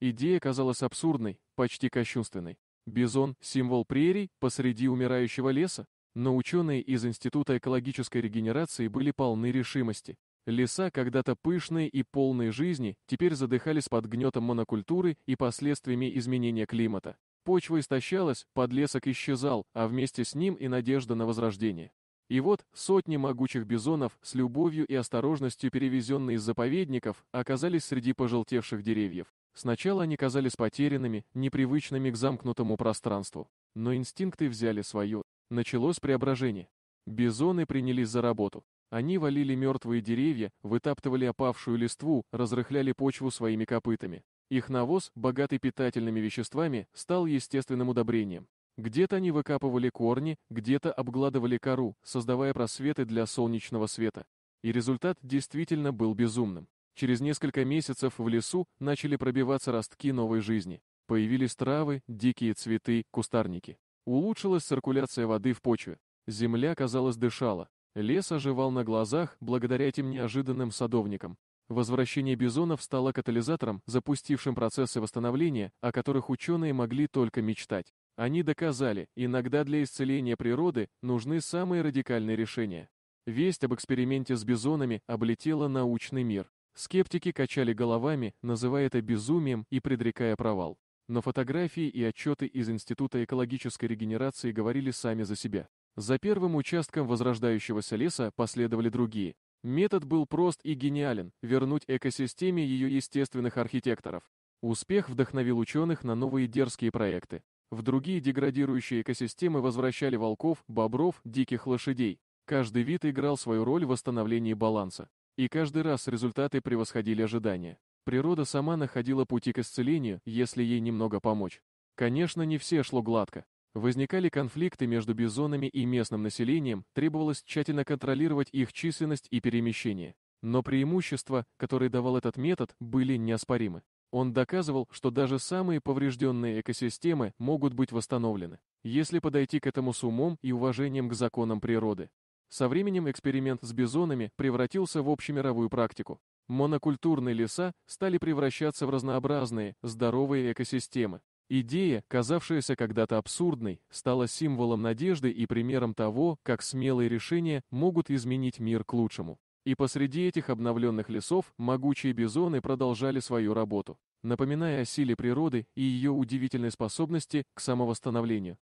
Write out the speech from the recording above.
Идея казалась абсурдной, почти кощунственной. Бизон — символ прерий посреди умирающего леса, но ученые из Института экологической регенерации были полны решимости. Леса, когда-то пышные и полные жизни, теперь задыхались под гнетом монокультуры и последствиями изменения климата. Почва истощалась, подлесок исчезал, а вместе с ним и надежда на возрождение. И вот сотни могучих бизонов, с любовью и осторожностью перевезенные из заповедников, оказались среди пожелтевших деревьев. Сначала они казались потерянными, непривычными к замкнутому пространству, но инстинкты взяли свое. Началось преображение. Бизоны принялись за работу. Они валили мертвые деревья, вытаптывали опавшую листву, разрыхляли почву своими копытами. Их навоз, богатый питательными веществами, стал естественным удобрением. Где-то они выкапывали корни, где-то обгладывали кору, создавая просветы для солнечного света. И результат действительно был безумным. Через несколько месяцев в лесу начали пробиваться ростки новой жизни. Появились травы, дикие цветы, кустарники. Улучшилась циркуляция воды в почве. Земля, казалось, дышала. Лес оживал на глазах благодаря этим неожиданным садовникам. Возвращение бизонов стало катализатором, запустившим процессы восстановления, о которых ученые могли только мечтать. Они доказали, иногда для исцеления природы нужны самые радикальные решения. Весть об эксперименте с бизонами облетела научный мир. Скептики качали головами, называя это безумием и предрекая провал. Но фотографии и отчеты из Института экологической регенерации говорили сами за себя. За первым участком возрождающегося леса последовали другие. Метод был прост и гениален – вернуть экосистеме ее естественных архитекторов. Успех вдохновил ученых на новые дерзкие проекты. В другие деградирующие экосистемы возвращали волков, бобров, диких лошадей. Каждый вид играл свою роль в восстановлении баланса. И каждый раз результаты превосходили ожидания. Природа сама находила пути к исцелению, если ей немного помочь. Конечно, не все шло гладко. Возникали конфликты между бизонами и местным населением, требовалось тщательно контролировать их численность и перемещение. Но преимущества, которые давал этот метод, были неоспоримы. Он доказывал, что даже самые поврежденные экосистемы могут быть восстановлены, если подойти к этому с умом и уважением к законам природы. Со временем эксперимент с бизонами превратился в общемировую практику. Монокультурные леса стали превращаться в разнообразные, здоровые экосистемы. Идея, казавшаяся когда-то абсурдной, стала символом надежды и примером того, как смелые решения могут изменить мир к лучшему. И посреди этих обновленных лесов могучие бизоны продолжали свою работу, напоминая о силе природы и ее удивительной способности к самовосстановлению.